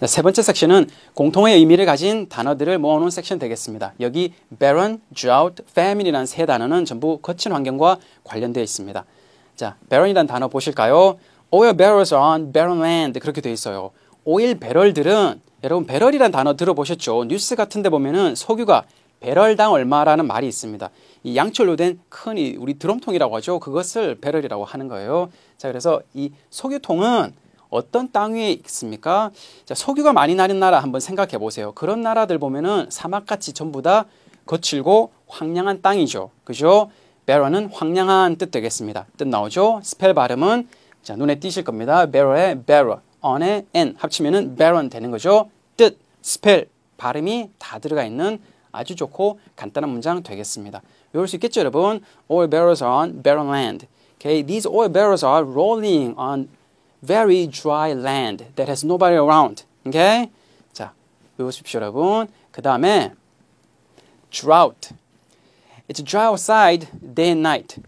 네, 세 번째 섹션은 공통의 의미를 가진 단어들을 모아놓은 섹션 되겠습니다. 여기 barren, drought, famine이라는 세 단어는 전부 거친 환경과 관련되어 있습니다. 자, barren이라는 단어 보실까요? Oil barrels on barren land 그렇게 되어 있어요. 오일 배럴들은 여러분 배럴이란 단어 들어보셨죠? 뉴스 같은데 보면은 석유가 배럴당 얼마라는 말이 있습니다. 이 양철로 된 큰 우리 드럼통이라고 하죠. 그것을 배럴이라고 하는 거예요. 자, 그래서 이 석유통은 어떤 땅 위에 있습니까? 자, 석유가 많이 나는 나라 한번 생각해 보세요. 그런 나라들 보면은 사막같이 전부 다 거칠고 황량한 땅이죠. 그죠? 베러는 황량한 뜻 되겠습니다. 뜻 나오죠? 스펠 발음은 자, 눈에 띄실 겁니다. 베러의 베러, 언의 n 합치면은 베런 되는 거죠. 뜻, 스펠, 발음이 다 들어가 있는 아주 좋고 간단한 문장 되겠습니다. 외울 수 있겠죠, 여러분? Oil barrels on barren land. Okay, these oil barrels are rolling on very dry land that has nobody around. Okay? 자, 외우십시오, 여러분. 그 다음에 drought. It's dry outside day and night.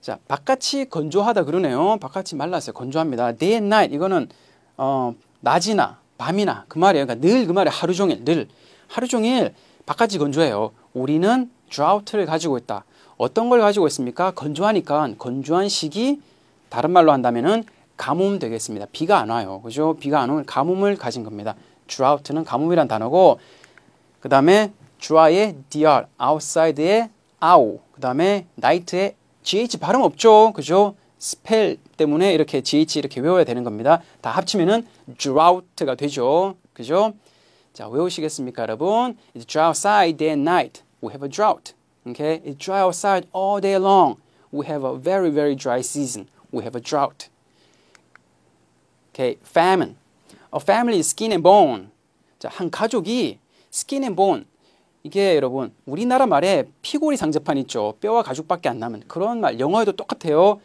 자, 바깥이 건조하다 그러네요. 바깥이 말랐어요. 건조합니다. day and night. 이거는 어, 낮이나 밤이나 그 말이에요. 그러니까 늘 그 말이에요. 하루 종일 늘 하루 종일 바깥이 건조해요. 우리는 d r o u g h t 를 가지고 있다. 어떤 걸 가지고 있습니까? 건조하니까 건조한 시기 다른 말로 한다면은 가뭄 되겠습니다. 비가 안 와요. 그죠? 비가 안 오면 가뭄을 가진 겁니다. drought는 가뭄이란 단어고 그 다음에 dry의 dr, outside의 ao, 그 다음에 night의 gh 발음 없죠. 그죠? 스펠 때문에 이렇게 gh 이렇게 외워야 되는 겁니다. 다 합치면은 drought가 되죠. 그죠? 자, 외우시겠습니까, 여러분? It's dry outside day and night. We have a drought. Okay? It's dry outside all day long. We have a very, very dry season. We have a drought. Okay, famine. A 어, family is skin and bone. 자, 한 가족이 skin and bone. 이게 여러분 우리나라 말에 피골이 상접한 있죠. 뼈와 가죽밖에 안 남은 그런 말 영어에도 똑같아요.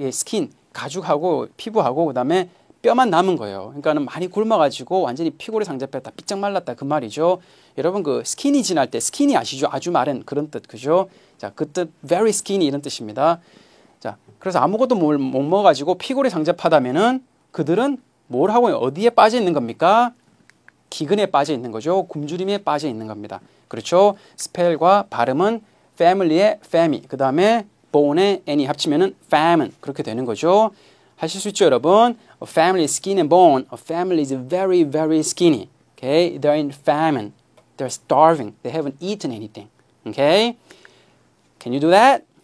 예, 스킨 가죽하고 피부하고 그다음에 뼈만 남은 거예요. 그러니까는 많이 굶어가지고 완전히 피골이 상접했다, 삐짝 말랐다 그 말이죠. 여러분 그 스킨이 지날 때 스킨이 아시죠? 아주 마른 그런 뜻 그죠? 자그 뜻 very skinny 이런 뜻입니다. 자 그래서 아무것도 못 먹어가지고 피골이 상접하다면은 그들은 뭘 하고 어디에 빠져 있는 겁니까? 기근에 빠져 있는 거죠. 굶주림에 빠져 있는 겁니다. 그렇죠? 스펠과 발음은 family의 family, 그 다음에 bone의 any 합치면은 famine 그렇게 되는 거죠. 하실 수 있죠, 여러분? A family is skin and bone. A family is very, very skinny. Okay, they're in famine. They're starving. They haven't eaten anything. Okay, can you do that?